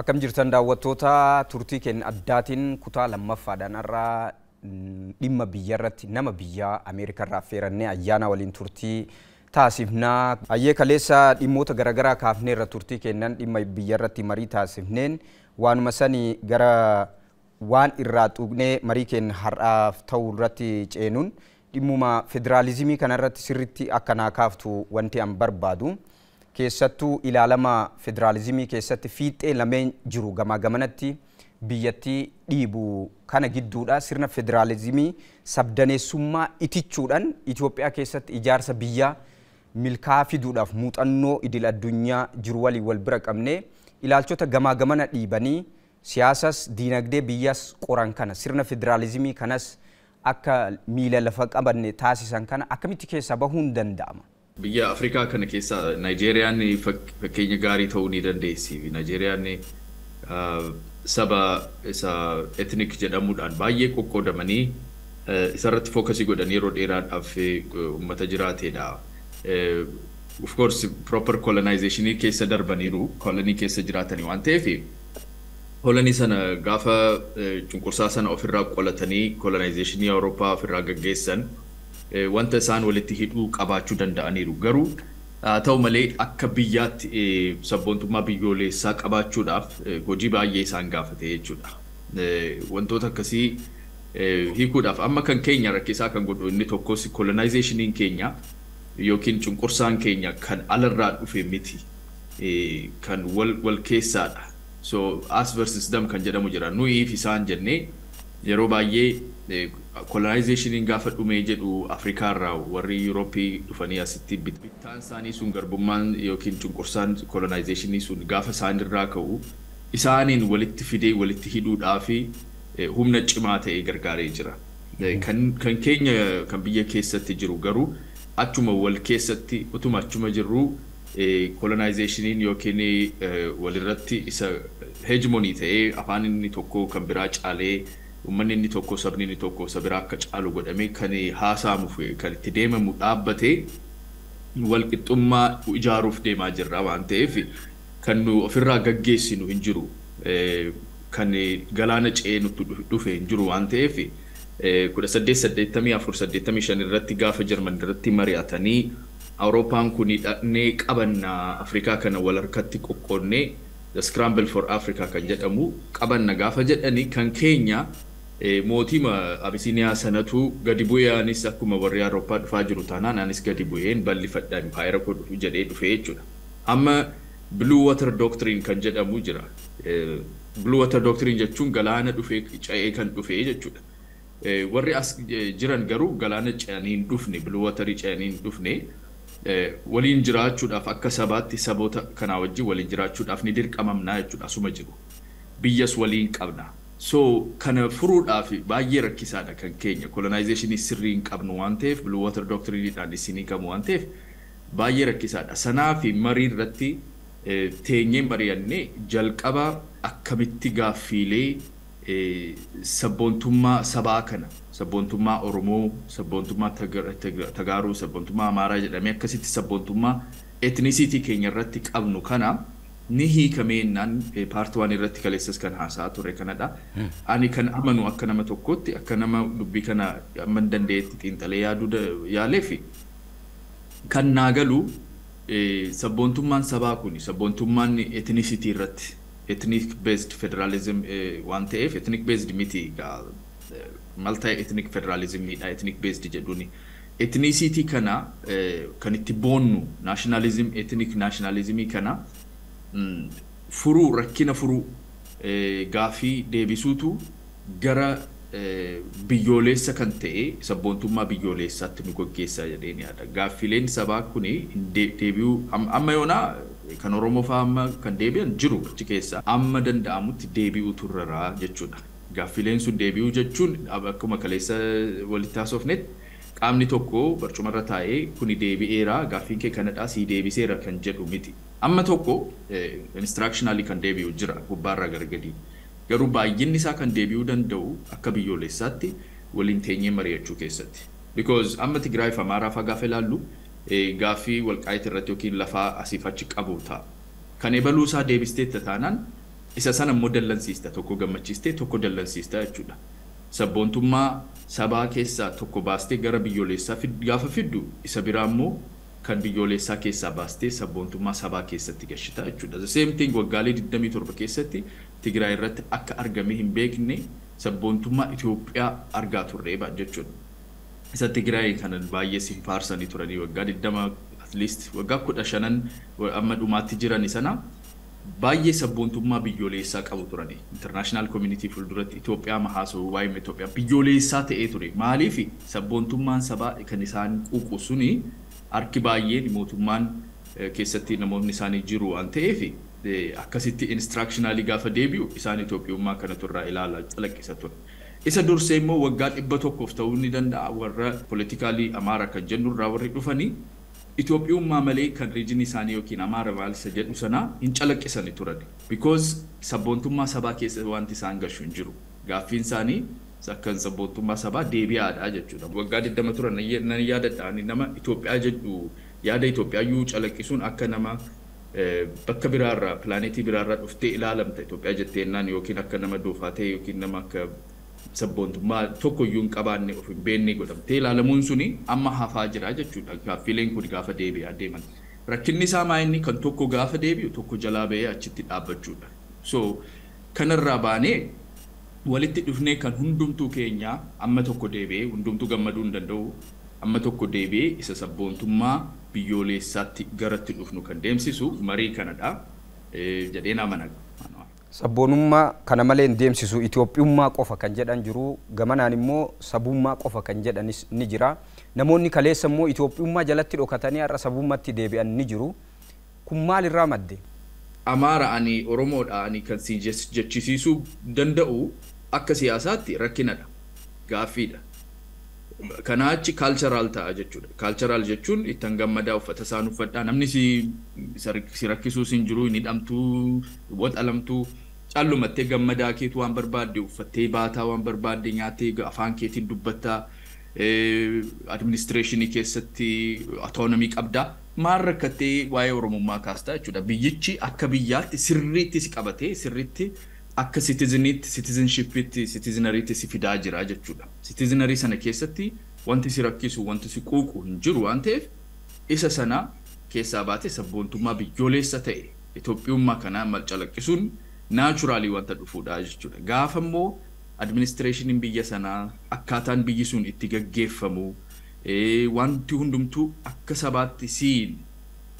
Akkam jirtan daawwattoota turtii kenna addaatiin kutaa lammaffaadhaan irraa dhimma biyyarratti nama biyya Ameerikaarraa feerannee ayyaana waliin turtii taasifnaa. Ayyee kaleessa dhimmoota garaagaraa kaafnee irra turtii kennan dhimma biyyarratti marii taasifneen waanuma sanii gara waan irraa xuuqnee marii keenya har'aaf ta'u irratti ceenuun dhimmuma federaalizimii kanarratti sirriitti akka naa kaaftu wanti an barbaadu. keessattuu ilaalama federaalizimii keessatti fiixee lameen jiru gamaa gamanatti biyyattii dhiibu kana gidduudha sirna federaalizimii sabdaneessummaa itichuudhaan Itoophiyaa keessatti ijaarsa biyyaa milkaa fiduudhaaf muuxannoo idil addunyaa jiru walii wal bira qabnee ilaalchota gamaa gamana dhiibanii siyaasas diinagdee biyyaas qoran kana sirna federaalizimii kanas akka miila lafa qabanne taasisan kana akkamitti keessaa bahuun danda'ama? biyya Afrikaa kana keessaa Naayijeeriyaan fakkeenya gaarii ta'uu ni dandeessi. Naayijeeriyaan uh, saba isaa etnik jedhamuudhaan baay'ee qoqqoodamanii uh, isarratti fookasii godhan yeroo dheeraadhaaf uummata uh, jiraatedha. Of course proper Colonization' keessa darbaniiru kolonii keessa jiraatanii waan ta'eef kolonii sana gaafa sana ofirraa qolatanii 'Colonization' Awurooppaa ofirraa gaggeessan Eh, wanta isaan walitti hidhuu qabaachuu danda'aniiru. Garuu haa ta'u malee akka biyyaatti eh, sabboontummaa biyyoolessaa qabaachuudhaaf eh, hojii baay'ee isaan gaafate jechuudha. Wantoota akkasii hiikuudhaaf amma kan keenya rakkisaa kan godhu inni tokko kolonaayizeeshiniin keenya yookiin cunqursaan keenya kan alarraa dhufe miti kan wal keessaadha. So as versus dam kan jedhamu jira. Nuyiif isaan jennee yeroo baay'ee kolonaayizeeshiniin gaafa dhumee jedhu Afrikaarraa warri Yuurooppii dhufanii asitti bittaan isaanii sun garbummaan yookiin cunqursaan kolonaayizeeshinii sun gaafa isaanirraa ka'u isaaniin walitti fidee walitti hidhuudhaa fi eh, humna cimaa ta'e gargaaree jira. Eh, mm-hmm. Kan keenya kan biyya keessatti jiru garuu achuma wal keessatti utuma achuma jirru kolonaayizeeshiniin eh, yookiin walirratti isa hejmonii ta'ee afaan inni tokko kan biraa caalee Uummanni inni tokko sabni inni tokko isa biraa akka caalu godhamee kan haasaamuuf kan itti deemamu dhaabbatee walqixxummaa ijaaruuf deemaa jirra waan ta'eef kan nu ofirraa gaggeessinu hin jiru. Kan galaana ce'ee nutti dhufe hin jiru waan ta'eef kudha saddeettamii afur saddeettamii shan irratti gaafa Jarman irratti mari'atanii Awurooppaan kun dhaqnee qabannaa Afrikaa kana wal harkatti qoqqoonnee The Scramble for Africa kan jedhamu qabanna gaafa jedhanii kan keenya Eh, mootima Abisiiniyaa sanatu gadi bu'ee anis akkuma warri Awurooppaa dhufaa jiru taanaan anis gadi bu'een bal'ifadha empaayiraa koo dhufu jedhee dhufee jechuudha. Amma Blue Water Doctrine kan jedhamu jira. Eh, Blue Water Doctrine jechuun galaana dhufee ce'ee kan dhufee jechuudha. Eh, warri as jiran garuu galaana ce'anii hin dhufne, Blue Waterii ce'anii hin dhufne. Waliin jiraachuudhaaf akka sabaatti saboota kanaa wajjin waliin jiraachuudhaaf ni dirqamamnaa jechuudha asuma jiru. Biyyas waliin qabnaa. So kana furuudhaaf baay'ee rakkisaadha kan keenya. Kolonaayizeeshinii sirrii hin qabnu waan ta'eef, Blue Water Doctriniidhaan isinii qabu waan ta'eef baay'ee rakkisaadha. Sanaa fi marii irratti e, teenyee mari'annee jalqaba akkamitti gaaffiilee e, sabboontummaa sabaa kana sabboontummaa Oromoo, sabboontummaa Tagaaruu, sabboontummaa Amaaraa jedhamee akkasitti sabboontummaa etnisiitii keenya irratti qabnu kana ni hiikamee innaan paarti waan irratti kaleessas kan haasaa ture kanadha. Ani kan amanu akka nama tokkotti akka nama dubbii kana amma dandeetti xiinxalee yaaduu yaalee fi kan naa galu sabboontummaan sabaa kuni sabboontummaan etnisitii irratti ethnic based federaalizim waan ta'eef ethnic based miti maal ta'e federaalizimiidha federalismiidha ethnic jedhuuni. Etnisitii kana kan itti boonnu nationalism ethnic nationalismii kana. Hmm. furuu rakkina furuu eh, gaafii deebisuutu gara eh, biyyoolessa kan ta'e sabboontummaa biyyooleessaatti nu gaggeessaa jedheen yaada. Gaaffileen sabaa kun deebi'uu amma yoonaa kan Oromoo fa'aa amma kan deebi'an jiru achi keessaa amma danda'amutti deebi'uu turreraa jechuudha. Gaaffileen sun deebi'uu jechuun akkuma kaleessa walitti haasofnetti qaamni tokko barcumarra taa'ee kuni deebi'eera gaaffiin kee kanadhaa deebiseera kan jedhu miti. Amma tokko eh, instructionally kan deebi'u jira Gubbaa gubbaarraa gargadi. Garuu baay'inni isaa kan deebi'uu danda'u akka biyyoolessaatti waliin teenyee mari'achuu keessatti. Because amma Tigraay fi Amaaraa faa gaafa ilaallu eh, gaaffii walqaayitii irratti yookiin lafaa asiif achi qabu ta'a. Kan ebaluu isaa deebistee taanaan isa sana immoo dallansiista tokko gammachiistee tokko dallansiista jechuudha. Sabboontummaa sabaa keessaa tokko baastee gara biyyoolessaa gaafa fiddu isa biraa immoo kan biyyoolessaa keessaa baastee sabboontummaa sabaa keessatti gashita jechuudha. The same thing waggaalee 27 keessatti Tigraay irratti akka argame hin beekne sabboontummaa Itoophiyaa argaa turreeba jechuudha. Isa Tigraay kanan baay'ee siin faarsanii turanii waggaa 20 at least waggaa 15 amma dhumaatti sana baay'ee sabboontummaa biyyoolessaa qabu turani. International Community fuulduratti Itoophiyaa mahaasoo waa'ee Itoophiyaa biyyoolessaa ta'ee ture. Maaliif sabboontummaan sabaa kan isaan quuqu suni harki baay'een mootummaan keessatti namoonni isaanii jiru waan ta'eef akkasitti instiraakshinaalii gaafa deebi'u isaan Itoophiyummaa kanatu irraa ilaalaa calaqqisa ture. Isa dursee immoo waggaa dhibba tokkoof ta'uu ni danda'a warra poolitikaalii Amaara kan jennu irraa warri dhufanii Itoophiyummaa malee kan riijinii isaanii yookiin Amaara maalisa jedhu sanaa hin calaqqisani turani. Bikoos sabboontummaa sabaa keessa wanti isaan gashu hin jiru. Gaaffiin isaanii sakkan sakkansa boontummaa sabaa deebi'aadha jechuudha. Waggaa 20 ture nan yaadadha ani nama Itoophiyaa jedhu yaada Itoophiyaayyuu calaqqisuun akka nama bakka biraarraa pilaanetii biraarraa dhuftee ilaalamta Itoophiyaa jetteennaan yookiin akka nama doofatee yookiin nama akka sabboontummaa tokkoyyuu hin qabaanne of hin beekne godhamtee ilaalamuun suni amma hafaa jira jechuudha. Gaaffileen kun gaafa deebi'aa deeman. Rakkinni isaa maayinni kan tokko gaafa deebi'u tokko jalaa bahee achitti dhaabbachuudha. So kanarraa baanee walitti dhufnee kan hundumtuu keenya amma tokko deebi'ee hundumtu gammaduu hin danda'u amma tokko deebi'ee isa sabboontummaa biyyoolessaatti garatti dhufnu kan deemsisu marii kanadha jedhee naa Sabboonummaa kana malee deemsisu Itoophiyummaa qofa kan jedhan jiru gamanaan immoo sabummaa qofa kan jedhanis ni jira. Namoonni kaleessa immoo Itoophiyummaa jalatti dhokatanii har'a sabummatti deebi'an ni jiru. Kun maalirraa madde? Amaara ani Oromoodha ani kan si jechisiisuu danda'u akka siyaasaatti rakkinadha. Gaaffiidha. Kanaa achi kaalcharaal ta'a jechuudha. Kaalcharaal jechuun itti gammadaa uffata isaan uffadhaa namni si rakkisuu siin jiru ni dhamtuu waxalamtuu gammadaa keetu waan barbaadde uffattee baataa waan barbaadde nyaattee afaan keetiin dubbattaa eh, administireeshinii keessatti atoonomii qabda. maal rakkattee waa'ee oromummaa kaastaa jechuudha. Biyyichi akka biyyaatti sirriitti si sirriitti. akka siitiziniitti siitiziniishipitti siitizinarii si fidaa jira jechuudha. Siitizinarii sana keessatti wanti si rakkisuu wanti si quuqu hin jiru waan ta'eef isa sana keessaa baate sabboontummaa biyyoolessa ta'e Itoophiyummaa kanaa mal calaqqisuun naachuraalii wanta dhufuudha jechuudha. Gaafa immoo administireeshiniin biyya sanaa akkaataan biyyi sun itti gaggeeffamu wanti hundumtuu akka sabaatti siin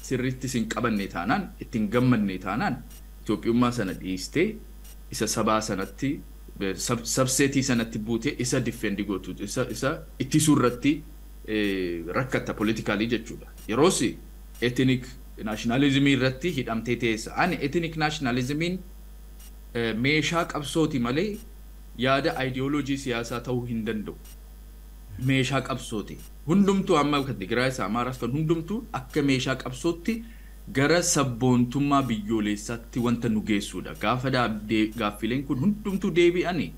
sirritti siin qabanne taanaan ittiin gammanne taanaan Itoophiyummaa sana dhiistee isa sabaa sanatti sabseetii sanatti buutee isa diffeendi gootu isa ittisuu irratti rakkata politikaalii jechuudha. Yeroos etnik naashinaalizimii irratti hidhamtee teessa. Ani etnik naashinaalizimiin meeshaa qabsooti malee yaada aayidiyooloojii siyaasaa ta'uu hin danda'u. Meeshaa qabsooti. Hundumtuu amma kan Tigraayis Amaaraas kan hundumtuu akka meeshaa qabsootti gara sabboontummaa biyyoolessaatti wanta nu geessudha. Gaafa gaaffileen kun hundumtuu deebi'ani.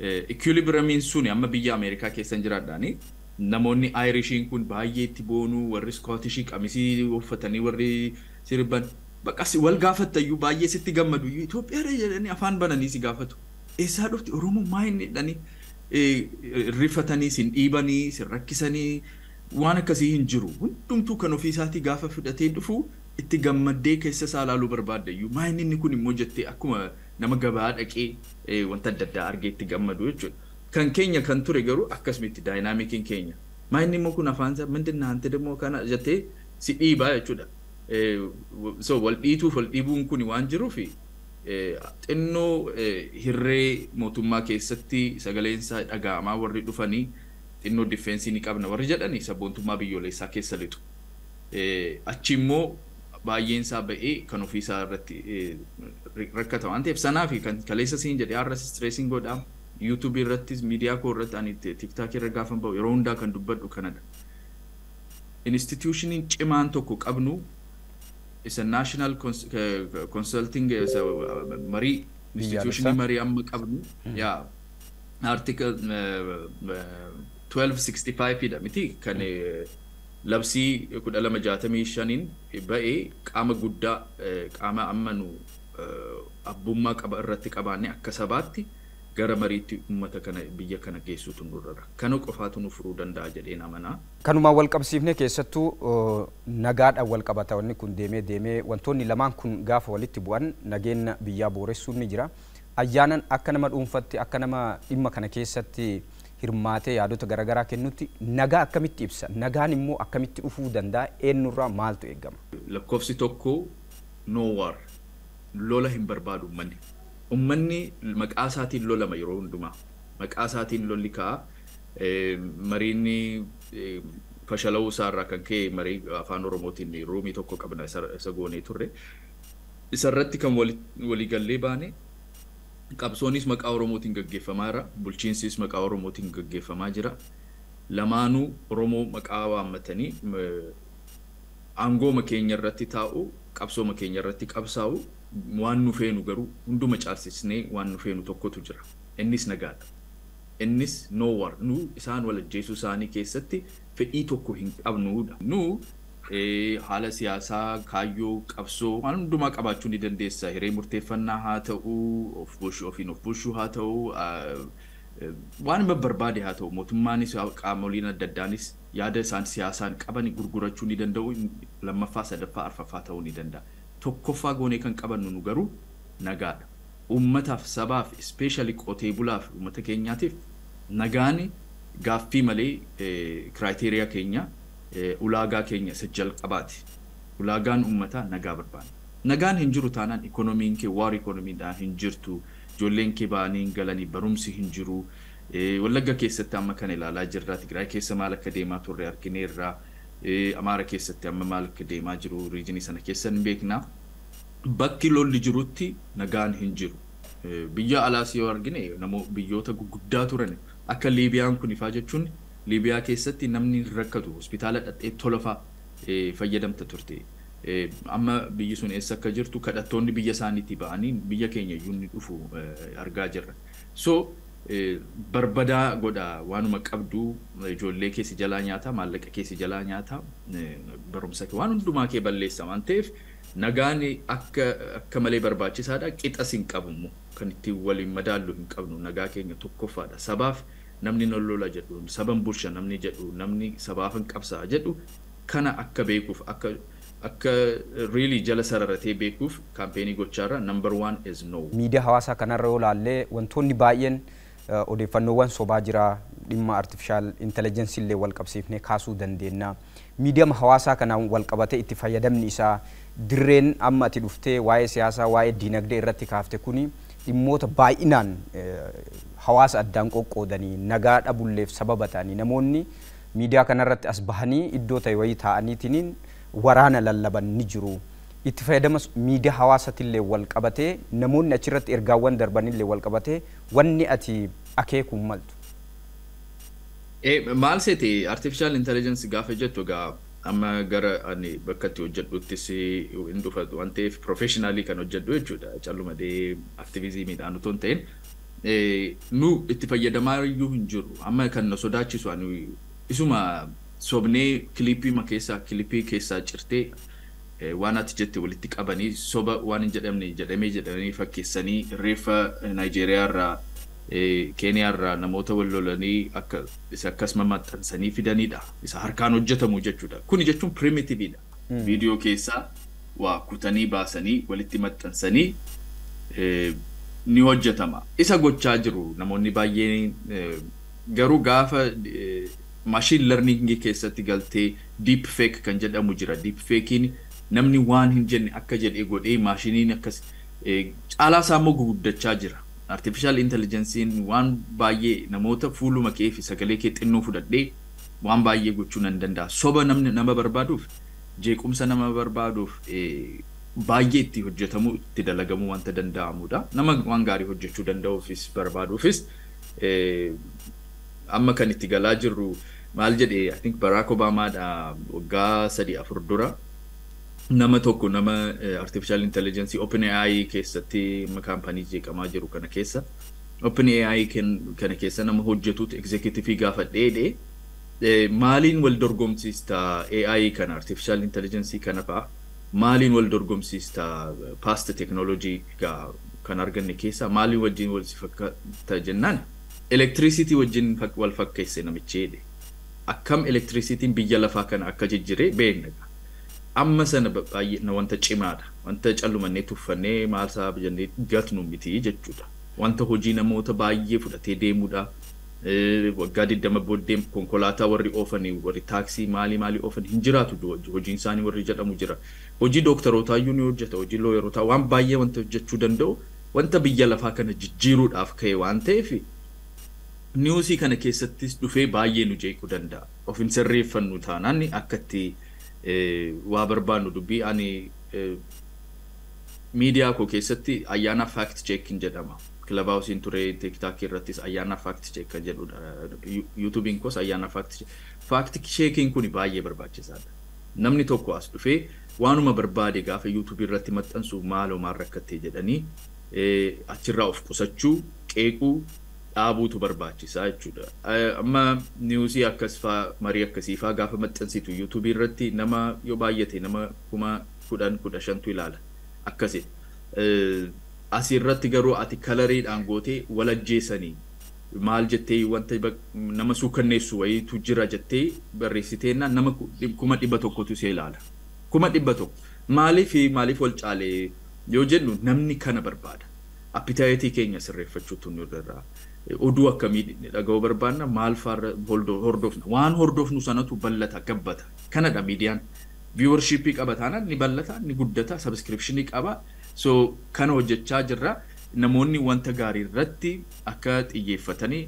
Eh, Equilibramiin suni amma biyya Ameerikaa keessan jiraadhaani. Namoonni irishiin kun baay'ee itti boonuu, warri Skootishii qamisii uffatanii warri sirban baqas wal gaafattayyuu baay'ee sitti gammadu. Itoophiyaadha jedhanii afaan bananii si gaafatu. Eessaa dhufti Oromoo maa eh, rifatanii, sin dhiibanii, sin rakkisanii, waan akkasii hin jiru hundumtuu kan ofiisaatii gaafa fudhatee dhufu itti gammaddee keessa isaa ilaaluu barbaaddayyuu maayin inni kun immoo jettee akkuma nama gabaa dhaqee e, wanta adda addaa argee itti gammadu jechuudha. Kan keenya kan ture garuu akkasumitti daayinaamikiin keenya maayin immoo kun afaan isaa mindin naante demoo si dhiibaa jechuudha. E, so wal dhiituuf wal dhiibuun kun waan jiruuf e, xinnoo hirree mootummaa keessatti sagaleen isaa dhaga'amaa warri dhufanii xinnoo diffeensii ni qabna warri jedhani sabboontummaa biyyoolessaa keessa lixu. Achi immoo baay'een isaa ba'ee kan ofiisaa irratti rakkata waan ta'eef sanaa fi kan kaleessa siin jedhee yuutuubii irrattis miidiyaa koo irratti ani tiktaakii irra gaafan ba'u yeroo hundaa kan dubbadhu kanadha. Instituushiniin cimaan tokko qabnu isa national consulting marii instituushinii marii amma qabnu hmm. yaa 1265 dha miti kan eh, labsii shanin ba'ee qaama guddaa eh, qaama amma eh, abbummaa qaba irratti qabaanne akka sabaatti gara mariitti uummata kana biyya kana geessuutu nu dura kana qofaatu nu furuu danda'a jedheen amana Kanumaan wal qabsiifne keessattuu nagaadhaan wal qabata kun deemee deemee wantoonni lamaan kun gaafa walitti bu'an nageenna biyyaa booressuun ni jira ayyaanan akka nama dhuunfatti akka nama dhimma kana keessatti. hirmaatee yaadota garaagaraa kennutti nagaa akkamitti ibsa nagaan immoo akkamitti dhufuu danda'a eenyurraa maaltu eegama. Lakkoofsi tokko noowar lola hin barbaadu uummanni. Uummanni maqaa isaatiin lolama yeroo hundumaa maqaa isaatiin lolli ka'a mariinni fashala'uu isaarraa kan ka'e marii afaan oromootiin ruumii tokko qabna isa goonee turre isarratti kan walii baane Qabsoonis maqaa Oromootiin gaggeeffamaa jira. Bulchiinsis maqaa Oromootiin gaggeeffamaa jira. Lamaanuu Oromoo maqaa waammatanii aangooma keenya irratti taa'u, qabsooma keenya irratti qabsaa'u, waan nu feenu garuu hunduma caalsisnee waan nu feenu tokkotu jira. Innis nagaadha. Innis noowar nu isaan wal walajjeessu isaanii keessatti fedhii tokko hin qabnudha. Nu haala siyaasaa kaayyoo qabsoo waan hundumaa qabaachuu ni dandeessa. Hiree murteeffannaa haa ta'u, of bushu ofiin of bushu haa ta'u, waan hin barbaade haa ta'u mootummaanis qaamoliin adda addaanis yaada isaan siyaasaan qaban gurgurachuu ni danda'u lammaffaa sadaffaa arfaffaa ta'uu ni danda'a. Tokkoffaa goonee kan qabannu nu garuu nagaadha. Uummataaf sabaaf ispeeshali qotee bulaaf uummata keenyaatiif nagaan gaaffii malee kiraateeriyaa keenyaa Eh, ulaagaa keenya isa jalqabaati. Ulaagaan uummataa nagaa barbaada. Nagaan hin jiru taanaan ikoonomiin kee hin jirtu. Ijoolleen kee hin galanii barumsi hin jiru. Eh, wallagga keessatti amma ilaalaa jirra. Tigraay keessa maal akka deemaa turre argineerra. Eh, Amaara keessatti amma maal akka deemaa jiru riijinii sana keessa hin beekna. Bakki lolli jirutti nagaan hin jiru. Biyya alaas yoo argine namoota biyyoota gurguddaa turan akka Liibiyaan kun ifaa jechuun Liibiyaa keessatti namni rakkatu hospitaala dhadheettoo lafaa fayyadamta turte. Amma biyyi sun eessa akka jirtu kadhattoonni biyya isaaniitti ba'anii biyya keenya iyyuu ni dhufu argaa jirra. So barbadaa godha waanuma qabdu ijoollee keessi jalaa nyaata maallaqa keessi jalaa waan hundumaa kee balleessa waan ta'eef nagaan akka malee barbaachisaadha qixas hin qabummoo kan itti waliin madaallu hin qabnu nagaa keenya tokkoffaadha sabaaf. namni nan lola jedhu saban bulsha namni jedhu namni sabaaf hin jedhu kana akka beekuuf akka akka riilii jala sararatee beekuuf kampeenii gochaarra nambar waan is no. Miidiyaa hawaasaa kanarra yoo laallee wantoonni baay'een uh, odeeffannoowwan sobaa jiraa dhimma artifishaal intelijensi illee wal qabsiifnee kaasuu dandeenya. Miidiyama hawaasaa kanaan wal qabatee itti fayyadamni isaa dirreen amma ati dhuftee waa'ee siyaasaa waa'ee diinagdee irratti kaafte kun dhimmoota baay'inaan uh, hawaasa addaan qoqqoodanii nagaa dhabulleef sababa ta'anii namoonni miidiyaa kanarratti as bahanii iddoo ta'e wayii taa'aniitiin waraana lallaban ni jiru. Itti fayyadamas miidiyaa hawaasatillee wal qabatee namoonni achirratti ergaawwan darbanillee wal qabatee wanni ati akeekuun maltu. Eh, maal seeti artificial intelligence gaafa jettu egaa amma gara ani bakka itti hojjedhuttis hin dhufatu waan ta'eef professionally kan hojjedhu jechuudha calluma dee aktivizimiidhaan utuu Eh, nu itti fayyadamaa iyyuu hin jirru amma kan na sodaachisu isuma sobnee kilippii keessaa cirtee eh, waan ati jette walitti qabanii soba waan hin jedhamne jedhamee jedhanii fakkeessanii reeffa eh, Naayijeeriyaa irraa Keeniyaa irraa namoota wal lolanii akkasuma maxxansanii fidanidha. Isa harkaan hojjetamu jechuudha. Kun jechuun primitividha. Hmm. Viidiyoo keessaa waa kutanii baasanii walitti maxxansanii ni hojjetama. Isa gochaa jiru namoonni baay'een eh, garuu gaafa eh, maashin lerningii keessatti galtee diip kan jedhamu jira. Diip namni waan hin jenne akka jedhee godhee maashiniin akkas eh, caalaa isaa immoo guguddachaa jira. Artificial intelligensiin waan baay'ee namoota fuuluma kee fi sagalee kee xinnuu fudhadhee waan baay'ee gochuu nan danda'a. Soba namni nama barbaaduuf, jeequmsa nama barbaaduuf baay'ee itti hojjetamu itti dalagamuu wanta danda'amudha. Nama waan gaarii hojjechuu danda'uufis barbaaduufis amma kan itti galaa jirru maal jedhe baraak Obaamaadha Barack waggaa sadii afur dura nama tokko nama artificial intelligence open AI keessatti kampanii kaampanii jeeqamaa jiru kana keessa open AI kana keessa nama hojjetutu executive gaafa dheedhe maaliin wal dorgomsiista AI kana artificial intelligence kana fa'a maaliin wal dorgomsiista paasta teknoolojii kan arganne keessaa maaliin wajjin wal si fakkaata jennaan elektiriisitii wajjin wal fakkeesse namichi jedhe. Akkam elektiriisitiin biyya lafaa kana akka jijjire beekna. Amma sana baay'ina wanta cimaadha. Wanta callumannee tuffannee maal sababa jennee gatnu miti jechuudha. Wanta hojii namoota baay'ee fudhatee deemudha. waggaa eh, 20 booddee konkolaataa warri oofanii warri taaksii maalii maalii oofan hin jiraatu hojiin isaanii warri jedhamu jira. Hojii dooktarootaa iyyuu ni hojjeta, hojii waan baay'ee wanta hojjechuu danda'u wanta biyya lafaa kana jijjiiruudhaaf ka'e waan ta'eef niwusii kana keessattis dhufee baay'ee nu jeequu danda'a. Of hin sirreeffannu taanaan akka eh, waa barbaannu dubbii ani eh, miidiyaa koo keessatti ayyaanaa faakti cheekin jedhama. kilaba osii ture tiktaakii irrattis ayyaana faakti kan jedhudha. Yuutuubiin kos ayyaana faakti faakti kun baay'ee barbaachisaadha. Namni tokko as dhufee waanuma barbaade gaafa yuutuubii irratti maxxansu maaloo maal rakkattee jedhanii e, achirraa of qusachuu qeequu dhaabuutu barbaachisaa jechuudha. E, amma niwusii akkas faa marii akkasii faa gaafa maxxansitu yuutuubii irratti nama yoo baay'ate nama kuma kudhan kudha shantu ilaala akkasii. E, asirratti garuu ati kalariidhaan gootee walajjeessanii maal jettee wanta nama suukanneessu wayiitu jira jettee barreessiteenna nama kuma dhibba tokkotu see ilaala. Kuma dhibba tokko maaliif maaliif wal yoo jennu namni kana barbaada. Appitaayitii keenya sirreeffachuutu nu irraa oduu akkamii dhaga'uu barbaanna maal faarra waan hordofnu sanatu ballata gabbata kanadha miidiyaan viiworshiippii qaba taanaan ni ballata ni guddata sabskiripshinii qaba. So kan hojjechaa jirra namoonni wanta gaarii irratti akka xiyyeeffatanii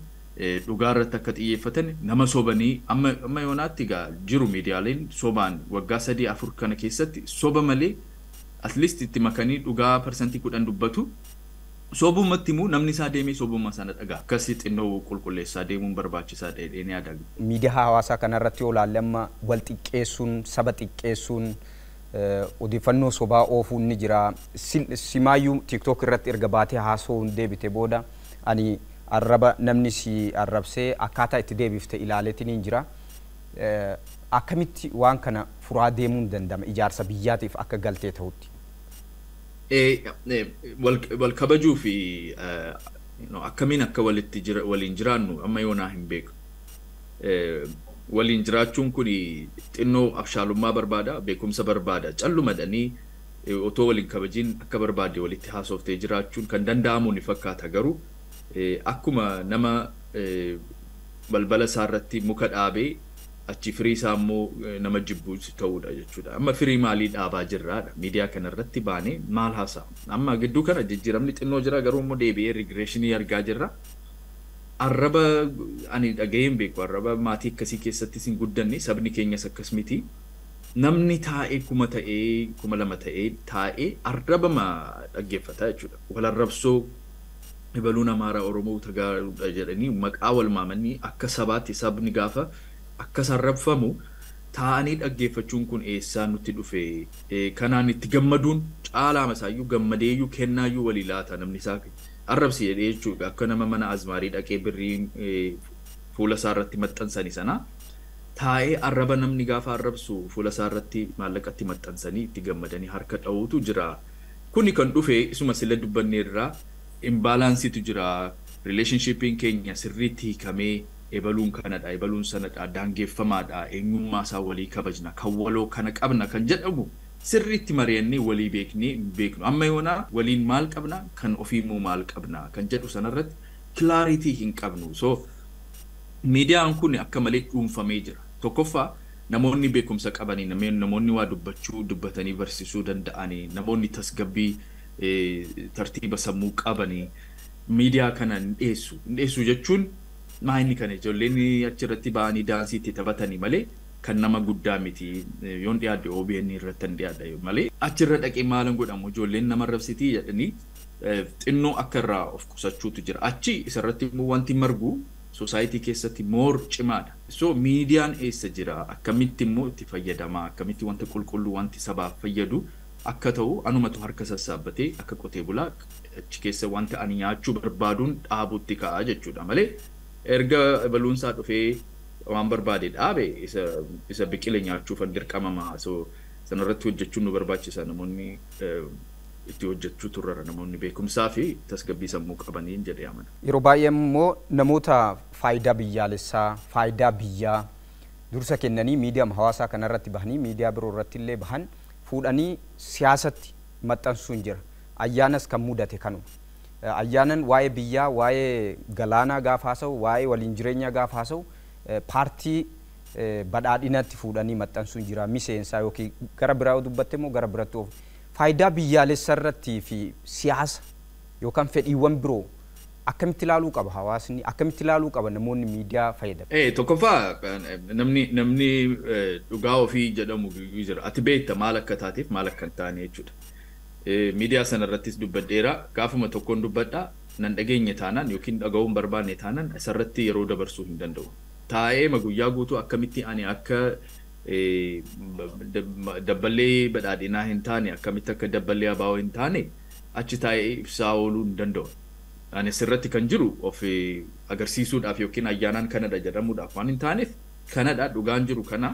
dhugaa irratti akka xiyyeeffatan nama sobanii amma amma yoonaatti egaa jiru miidiyaaleen sobaan waggaa sadii afur kana keessatti soba malee atlist itti makanii dhugaa parsantii kudhan dubbatu sobumatti immoo namni isaa deemee sobuma sana dhagaa akkasii xinnoo qulqulleessaa deemuun barbaachisaa dheedhee ni yaadaga. Miidiyaa hawaasaa kanarratti olaallama wal xiqqeessuun saba xiqqeessuun odeeffannoo eh, sobaa oofuun ni jira. Simaayyuu TikTok irratti erga baatee haasa'uun deebite booda ani arraba namni si arrabsee akkaataa itti deebifte ilaaleetiin jira. Eh, akkamitti waan kana furaa deemuun dandama ijaarsa biyyaatiif akka galtee ta'utti? Eh, wal kabajuu fi akkamiin akka waliin jiraannu amma yoonaa hin beeku. waliin jiraachuun kun xinnoo afshaalummaa barbaada, beekumsa barbaada. Callumadhanii e, otoo waliin kabajiin akka barbaade walitti haasoftee jiraachuun kan danda'amu ni fakkaata garuu e, akkuma nama e, balbala isaarratti muka dhaabee achi firii isaa nama jibbuu ta'udha jechuudha. Amma firii maalii dhaabaa jirraadha. Miidiyaa kanarratti baanee maal haasa'a? Amma gidduu kana jijjiiramni xinnoo jira garuu immoo deebi'ee rigireeshinii argaa jirra. arraba ani dhaga'een beeku arraba maatii akkasii keessattis hin guddanne sabni keenyas akkas miti. Namni taa'ee kuma ta'ee kuma lama ta'ee taa'ee arrabama dhaggeeffata jechuudha. Walarrabsoo ibaluu namaara Oromoo tagaa jedhanii maqaa wal maamanii akka sabaatti sabni gaafa akka sarrabfamu taa'anii dhaggeeffachuun kun eessaa nutti dhufe. Kanaan itti gammaduun caalaa masaayyuu gammadeeyyuu kennaayyuu walii laata namni isaa arrabsiidha jechuudha. Akka nama mana azmaarii dhaqee birrii eh, fuula isaa irratti maxxansanii sana taa'ee arraba namni gaafa arrabsu fuula isaa irratti maallaqatti maxxansanii itti gammadanii harka dha'uutu jira. Kuni kan dhufe isuma sila dubbannee imbaalaansiitu jira. Rileeshnshiippiin keenya sirriitti hiikamee ebaluun kanadha, ebaluun sanadha, daangeffamaadha, eenyummaa isaa walii kabajna, kan waloo kana qabna kan jedhamu sirriitti mari'annee walii beeknee beeknu amma yoona waliin maal qabna kan ofiimmoo maal qabnaa kan jedhu sanarratti kilaaritii hin qabnu so miidiyaan kun akka malee dhuunfamee jira tokkoffaa namoonni beekumsa qabanii namoonni waa dubbachuu dubbatanii barsiisuu danda'anii namoonni tasgabbii e, tartiiba sammuu qabanii miidiyaa kana hin dhiyeessu jechuun maa inni kana ijoolleen achirratti ba'anii daansii itti taphatanii malee kan nama guddaa miti yoon dhiyaadde OBN irratti hin dhiyaadde malee irra dhaqee maalan godhamu ijoolleen nama rabsitii jedhanii eh, xinnoo akka irraa of qusachuutu jira achi isarratti immoo wanti margu sosaayitii keessatti moor cimaadha. So miidiyaan eessa jiraa akkamitti immoo itti fayyadamaa akkamitti wanta qulqulluu wanti sabaaf fayyadu akka ta'u anumatu harka sassaabbatee akka qotee bulaa achi keessa wanta ani nyaachuu barbaaduun dhaabutti ka'a jechuudha malee erga baluunsaa dhufee wambarbaadeedha. Abe isa biqila nyaachuuf kan dirqamamaa. So sanarratti hojjechuun nu barbaachisa namoonni itti hojjechuu turre namoonni beekumsaa fi tasgabbii sammuu qabaniin jedhee amana. Yeroo baay'ee immoo namoota faayidaa biyyaalessaa, faayidaa biyyaa dursa kennanii miidiyaam hawaasaa kanarratti bahanii miidiyaa biroo irratti illee bahan fuudhanii siyaasatti maxxansuun jira. Ayyaanas kan mudate kanuma. Ayyaanan waa'ee biyyaa, waa'ee galaanaa gaafa haasa'u, waa'ee waliin jireenyaa gaafa haasa'u paartii badhaadhinatti fuudhanii maxxansuun jira miseensaa yookiin gara biraa yoo dubbatte immoo gara biratti oofu. Faayidaa biyyaalessaa irratti fi siyaasa yookaan fedhiiwwan biroo akkamitti ilaaluu qaba hawaasni akkamitti ilaaluu qaba namoonni miidiyaa fayyadamu. Ee tokkoffaa namni namni dhugaa ofii jedhamu jira ati beekta maal akka taateef maal akka hin taane jechuudha. Miidiyaa sana irrattis dubbadheera gaafuma tokkoon dubbadhaa nan dhageenye taanaan yookiin dhaga'uun barbaanne taanaan isarratti yeroo dabarsuu hin danda'u. taa'ee guyyaa guutuu akkamitti akka e, dabballee badhaadhinaa hin taane akkamitti akka dabballee abaa'oo hin taane achi taa'ee ibsaa ooluu hin danda'u. Ani asirratti kan jiru of e, agarsiisuudhaaf yookiin ayyaanaan kanadha jedhamuudhaaf waan hin taaneef kanadha dhugaan jiru kana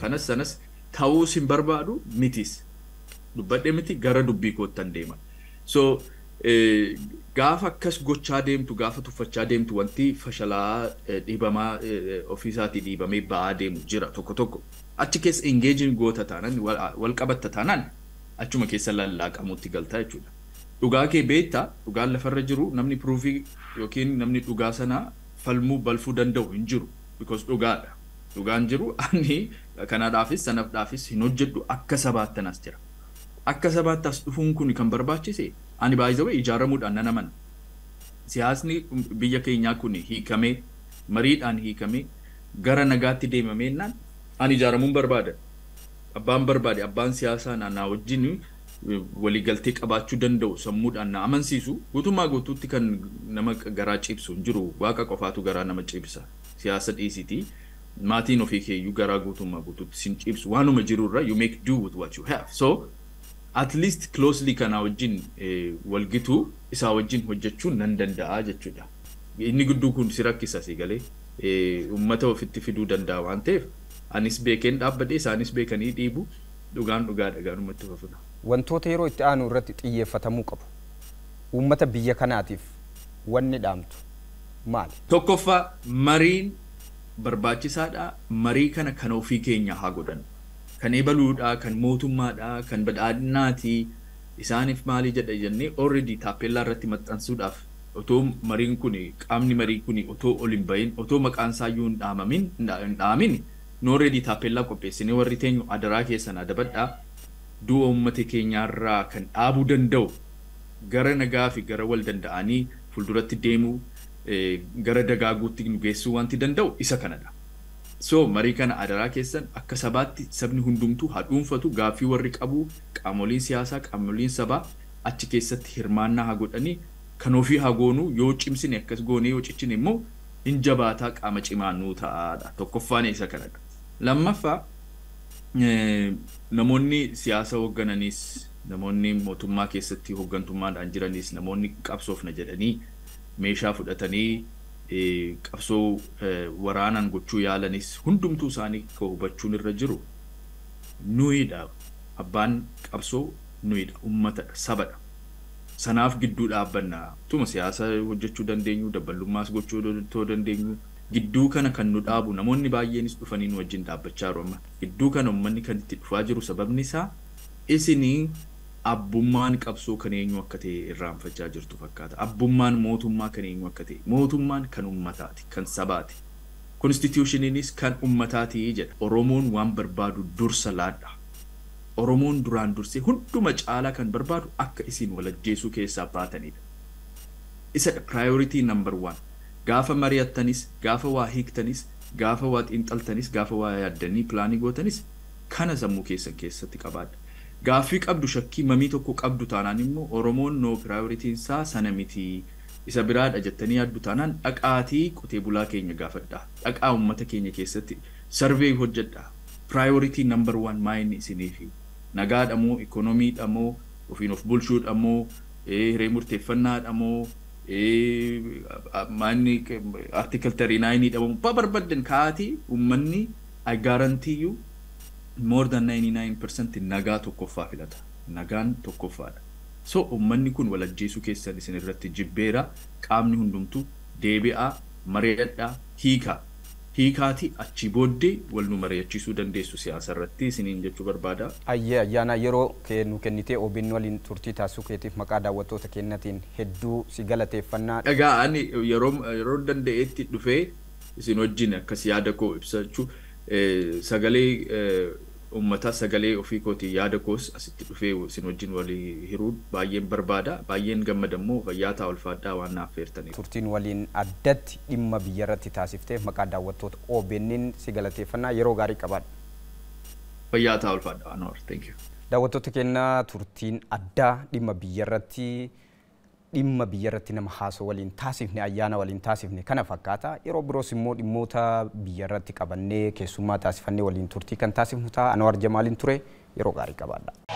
kanas sanas ta'uus hin barbaadu mitis. Dubbadhee miti gara dubbii koottan deema. So gaafa akkas gochaa deemtu gaafa tuffachaa deemtu wanti fashalaa dhiibamaa ofiisaatii dhiibamee ba'aa deemu jira tokko tokko achi keessa engaging goota taanan wal qabatta taanaan achuma keessa lallaaqamuutti galtaa jechuudha. Dhugaa kee beektaa dhugaan lafarra jiru namni piruufii yookiin namni dhugaa sanaa falmuu balfuu danda'u hin jiru because dhugaadha. Dhugaan jiru ani kanaadhaafis sanaafdhaafis hin hojjedhu akka sabaattan as jira. Akka sabaattas dhufuun kun kan barbaachise ani baay'ee ijaaramuudhaan nan amana. Siyaasni biyya keenyaa kun hiikamee mariidhaan hiikamee gara nagaatti deemamee naan ani ijaaramuun barbaada. Abbaan barbaade abbaan siyaasaa naannaa wajjin waliigaltee qabaachuu danda'u sammuudhaan na amansiisu guutummaa guutuutti kan nama garaa ciibsu hin jiru waaqa qofaatu garaa nama ciibsa siyaasa dhiisitii maatiin ofii keeyyuu garaa guutummaa guutuutti sin ciibsu waanuma jiru jirurra you make do with what you have so at least closely kanaa wajjin eh, gituu isaa wajjin hojjechuun nan danda'a jechuudha. Inni gidduu kun si rakkisa si galee eh, uummata ofitti fiduu danda'a waan ta'eef anis beekeen dhaabbadhe isaanis beekanii dhiibu dhugaan dhugaadha gaanumatti fafudha. Wantoota yeroo itti aanu irratti xiyyeeffatamuu qabu uummata biyya kanaatiif wanni dhaamtu maali? Tokkoffaa mariin barbaachisaadha marii kana kan ofii keenya haa godhannu. kan eebaluudhaa, kan mootummaadha. kan badhaadhinaati. Isaanif maali jedha jennee already taappellaa irratti maxxansuudhaaf otoo mariin kun qaamni marii kun otoo ol hin otoo maqaan isaa iyyuu hin dhaamin already taappellaa qopheessinee warri teenyu adaraa keessan adabadhaa du'a uummata keenyaarraa kan dhaabuu danda'u gara nagaa fi gara wal danda'anii fuulduratti deemuu eh, gara dagaaguutti nu geessuu wanti danda'u isa kanadha. So marii kana adaraa keessan akka sabaatti sabni hundumtuu haa dhuunfatu gaafii warri qabu qaamoliin siyaasaa qaamoliin sabaa achi keessatti hirmaannaa haa godhanii kan ofii haa goonuu yoo cimsine akkas goonee yoo cichine immoo hin jabaataa qaama cimaa nuu ta'aadha. isa kanadha. Lammaffaa namoonni siyaasa hoggananis namoonni mootummaa keessatti hoggantummaadhaan jiranis namoonni qabsoofna jedhanii meeshaa fudhatanii qabsoo waraanan gochuu yaalanis hundumtuu isaanii hubachuun irra jiru nuyidha. Abbaan qabsoo nuyidha. Uummatadha. Sabadha. Sanaaf gidduu dhaabbannaa. Tuma siyaasa hojjechuu dandeenyu, dabballummaas gochuu dandeenyu. Gidduu kana kan nu dhaabu namoonni baay'eenis dhufanii nu wajjin dhaabbachaa jiru amma. Gidduu kana uummanni kan itti dhufaa jiru sababni isaa isinii abbummaan qabsoo kan eenyu akka ta'e irraanfachaa jirtu fakkaata. Abbummaan mootummaa kan eenyu akka ta'e mootummaan kan uummataati, kan sabaati. Konstituushiniinis kan uummataati jedha. Oromoon waan barbaadu dursa laadha. Oromoon duraan dursee hunduma caalaa kan barbaadu akka isin walajjeesuu keessaa baatanidha. Isa piraayoritii nambar waan. Gaafa mari'attanis, gaafa waa hiiktanis, gaafa waa xiinxaltanis, gaafa waa yaaddanii pilaanii gootanis kana sammuu keessan keessatti qabaadha. Gaaffii qabdu shakkii mamii tokko qabdu taanaan immoo Oromoon noo piraayoritiin isaa sana mitii isa biraadha jettanii yaaddu taanaan dhaqaatii qotee bulaa keenya gaafadha. Dhaqaa uummata keenya keessatti sarvee hojjedha. Piraayoritii nambar waan maayini isiniifi nagaadha moo ikoonomiidha moo ofiin of bulchuudha moo hiree murteeffannaadha moo maanni artiikal tarii naayiniidha moo uummanni I more than nagaa tokkoffaa filata. Nagaan tokkoffaadha. So uummanni kun wal walajjeesuu keessan isin irratti jibbeera qaamni hundumtu deebi'aa mari'adhaa hiikaa hiikaati achii booddee wal nu mari'achiisuu dandeessu siyaasa irratti isiniin jechuu barbaada. Ayyee ayyaana yeroo nu kennitee OBN waliin turtii taasisuu keetiif maqaa daawwattoota kennatiin hedduu si galateeffannaa. Dhagaa ani yeroo danda'etti dhufee isin wajjin akkas yaada koo ibsachuu sagalee uummata sagalee ofii kooti yaada koos asitti dhufee isin wajjin walii hiruun baay'een barbaada baay'een gammadamoo fayyaa ta'a ulfaadhaa waan naaf feertanii. Turtiin waliin addatti dhimma biyya irratti taasifteef maqaa daawwattoota OBN'n si galateeffannaa yeroo gaarii qabaadha. Fayyaa ta'a ulfaadhaa waan naaf hawwaatu. Daawwattoota keenyaa turtiin addaa dhimma biyya irratti. dhimma biyyarratti nama haasoo waliin taasifne ayyaana waliin taasifne kana fakkaata yeroo biroos immoo dhimmoota irratti qabannee keessummaa taasifannee waliin turtii kan taasifnu ta'a anwaar jamaaliin ture yeroo gaarii qabaadha.